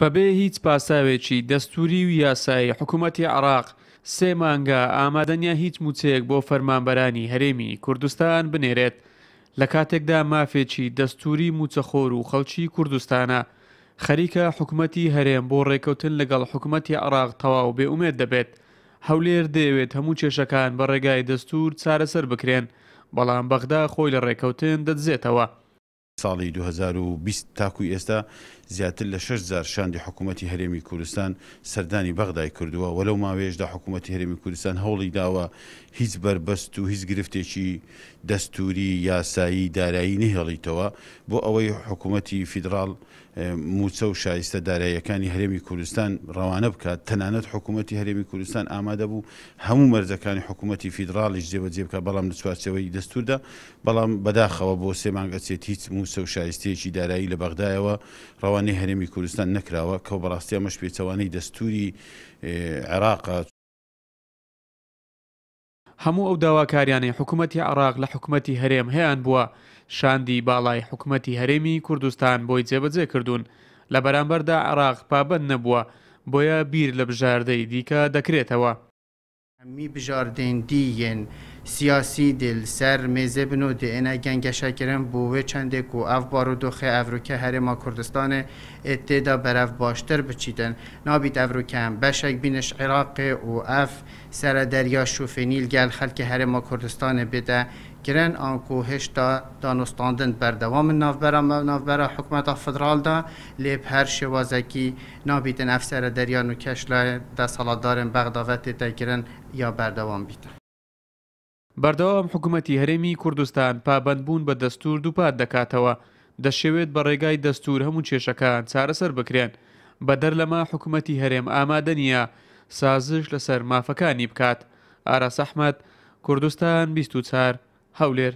بەبێ هیچ پاساوێکی دەستوری و یاسایی حکوومەتی عراق سێ مانگە ئامادەنیا هیچ موچەیەک بۆ فەرمانبەرانی هەرێمی کوردستان بنێرێت لە کاتێکدا مافێکی دەستوری موچەخۆر و خەڵکی کوردستانە خەریکە حکوومەتی هەرێم بۆ ڕێکەوتن لەگەڵ حکوومەتی عراق تەواو بێومێت دەبێت هەولێر دەیەوێت هەموو کێشەکان بە ڕێگای دەستور چارەسەر بکرێن بەڵام بەغدا خۆی لە ڕێکەوتن دەدزێتەوە. ساڵی 2020 تاکوی ئێستا زیاتر لە 6 شاندی حکوومەتتی هەرێمی کوردستان سەردانی بەغدای کردووە وەلو ماوێژدا حکوومەتتی هەرێمی کوردستان هەوڵی داوە هیچ بربەست و هیچ گرفتێکی دەستوری یاسایی دارایی نهێڵیتەوە بۆ ئەوەی حکوومەتتی فیدرال موچە و شایستە داراییەکانی هەرێمی کوردستان ڕەوانە بکات تەنانەت حکوومەتتی هەرێمی کوردستان ئامادە بوو هەموو مەرزەکانی حکوومەتتی فیدراالیش جێبەجێ بکە بەڵام لە چوارچەوەی دەستوردا بەڵام بەداخەوە بۆ سێ مانگەچێت هیچ موسە و شایستێکی دارایی لە بەغدایەوە ڕەوان ئەوانەی هەرێمی کوردستان نەکراوە کە بەڕاستی ئەمەش پێچەوانەی دەستوری عێراق هەموو ئەو داواکاریانەی حکوومەتتی عراق لە حکوومەتتی هەرێم هەیەیان بووە شاندی باڵای حکوومەتتی هەرێمی کوردستان بۆی جێبەجێ کردوون لە بەرامبەردا عراق پابند نەبووە بۆیە بیر لە بژاردەی دیکە دەکرێتەوە. می بژاردێن دیەن سیاسی دل سر میزه بنو اینه گنگشا کرن بوه چنده گو او بارو دوخه که هر ما کردستان اتدا برف باشتر بچیدن نابید هم بشک بینش عراق او اف سر دریا شوفنیل گل خلک هر ما کردستان بده گرن آنکو هشتا دانستاندن بردوام ناف برا حکمت فدرال دا لیب هر شوازکی نابیدن افسر نو کشلا دا سالادارن بغداوت دا گرن یا بردوام بیدن بەردەوام حکوومەتتی هەرێمی کوردستان پابندبوون بە دەستور دووپات دەکاتەوە دەشەوێت بە ڕێگای دەستور هەموو کێشەکان چارەسەر بکرێن بە دەرلەما حکوومەتتی هەرێم ئامادە نییە سازش لەسەر مافەکانی بکات ئارا سەحمەد کوردستان 24 هەولێر